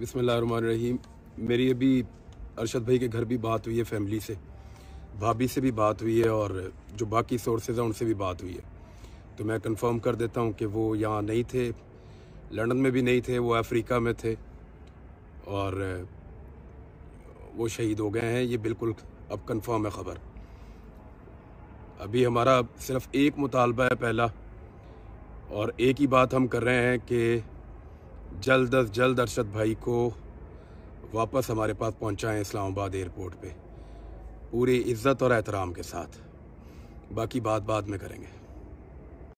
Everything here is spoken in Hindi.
बसमीम मेरी अभी अरशद भाई के घर भी बात हुई है फैमिली से भाभी से भी बात हुई है और जो बाकी सोर्सेज हैं उनसे भी बात हुई है तो मैं कंफर्म कर देता हूँ कि वो यहाँ नहीं थे लंदन में भी नहीं थे वो अफ्रीका में थे और वो शहीद हो गए हैं ये बिल्कुल अब कंफर्म है ख़बर अभी हमारा सिर्फ एक मुतालबा है पहला और एक ही बात हम कर रहे हैं कि जल्द अज जल्द अरशद भाई को वापस हमारे पास पहुंचाएं इस्लामाबाद एयरपोर्ट पे पूरी इज्जत और एहतराम के साथ बाकी बात बाद में करेंगे